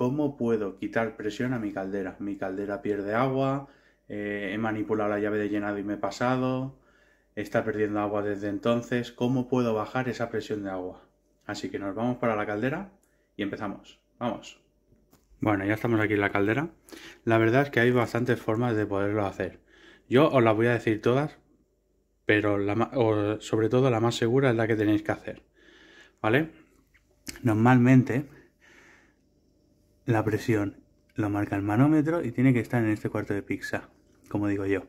¿Cómo puedo quitar presión a mi caldera? Mi caldera pierde agua, eh, he manipulado la llave de llenado y me he pasado, está perdiendo agua desde entonces, ¿cómo puedo bajar esa presión de agua? Así que nos vamos para la caldera y empezamos. Vamos. Bueno, ya estamos aquí en la caldera. La verdad es que hay bastantes formas de poderlo hacer. Yo os las voy a decir todas, pero sobre todo la más segura es la que tenéis que hacer. ¿Vale? Normalmente la presión lo marca el manómetro y tiene que estar en este cuarto de pizza, como digo yo.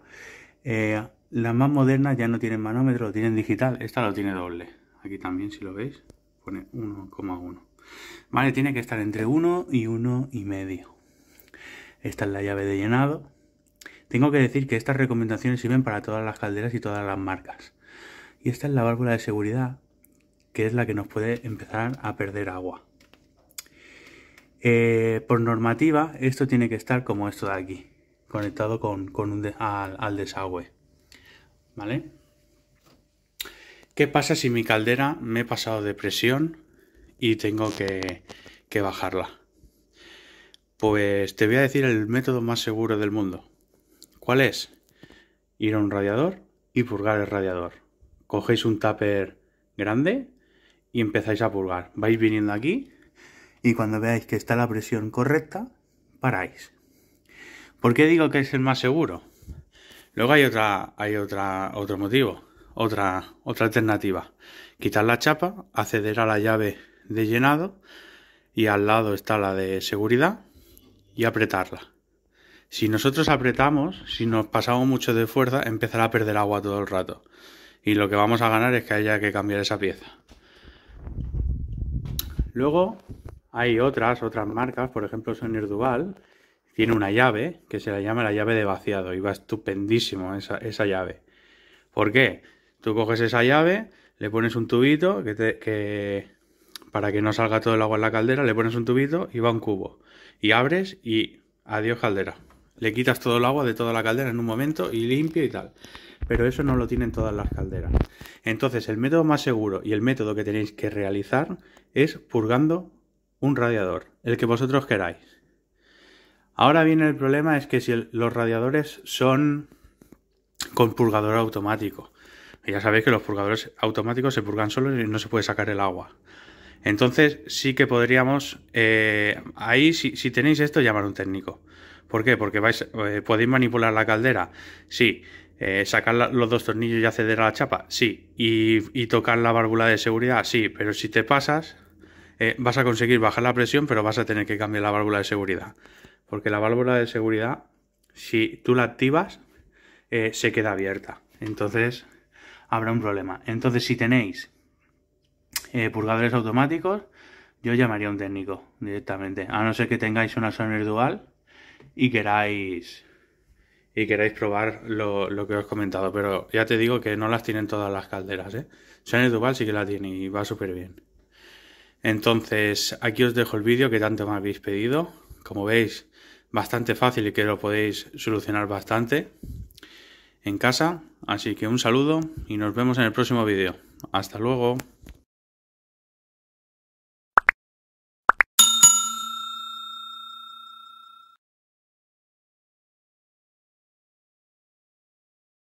Eh, las más modernas ya no tienen manómetro, lo tienen digital. Esta lo tiene doble. Aquí también, si lo veis, pone 1,1. Vale, tiene que estar entre 1 y 1,5. Y medio. Esta es la llave de llenado. Tengo que decir que estas recomendaciones sirven para todas las calderas y todas las marcas. Y esta es la válvula de seguridad, que es la que nos puede empezar a perder agua. Eh, por normativa, esto tiene que estar como esto de aquí, conectado con, al, desagüe. ¿Vale? ¿Qué pasa si mi caldera me he pasado de presión y tengo que, que bajarla? Pues te voy a decir el método más seguro del mundo. ¿Cuál es? Ir a un radiador y purgar el radiador. Cogéis un tupper grande y empezáis a purgar. Vais viniendo aquí y cuando veáis que está la presión correcta, paráis. ¿Por qué digo que es el más seguro? Luego hay otra, hay otra, otro motivo, otra, otra alternativa. Quitar la chapa, acceder a la llave de llenado y al lado está la de seguridad y apretarla. Si nosotros apretamos, si nos pasamos mucho de fuerza, empezará a perder agua todo el rato. Y lo que vamos a ganar es que haya que cambiar esa pieza. Luego, hay otras, otras marcas, por ejemplo, Sonir Duval, tiene una llave que se la llama la llave de vaciado y va estupendísimo esa, llave. ¿Por qué? Tú coges esa llave, le pones un tubito que, te, para que no salga todo el agua en la caldera, le pones un tubito y va un cubo. Y abres y adiós caldera. Le quitas todo el agua de toda la caldera en un momento y limpio y tal. Pero eso no lo tienen todas las calderas. Entonces el método más seguro y el método que tenéis que realizar es purgando un radiador, el que vosotros queráis. Ahora viene el problema es que si los radiadores son con purgador automático. Ya sabéis que los purgadores automáticos se purgan solos y no se puede sacar el agua. Entonces sí que podríamos, eh, ahí si, tenéis esto, llamar a un técnico. ¿Por qué? Porque vais, eh, podéis manipular la caldera, sí. Eh, sacar los dos tornillos y acceder a la chapa, sí. Y, y tocar la válvula de seguridad, sí. Pero si te pasas, eh, vas a conseguir bajar la presión, pero vas a tener que cambiar la válvula de seguridad. Porque la válvula de seguridad, si tú la activas, eh, se queda abierta. Entonces, habrá un problema. Entonces, si tenéis eh, purgadores automáticos, yo llamaría a un técnico directamente. A no ser que tengáis una Soner Dual y queráis y queráis probar lo, que os he comentado. Pero ya te digo que no las tienen todas las calderas, ¿eh? Dual sí que la tiene y va súper bien. Entonces, aquí os dejo el vídeo que tanto me habéis pedido. Como veis, bastante fácil y que lo podéis solucionar bastante en casa. Así que un saludo y nos vemos en el próximo vídeo. Hasta luego.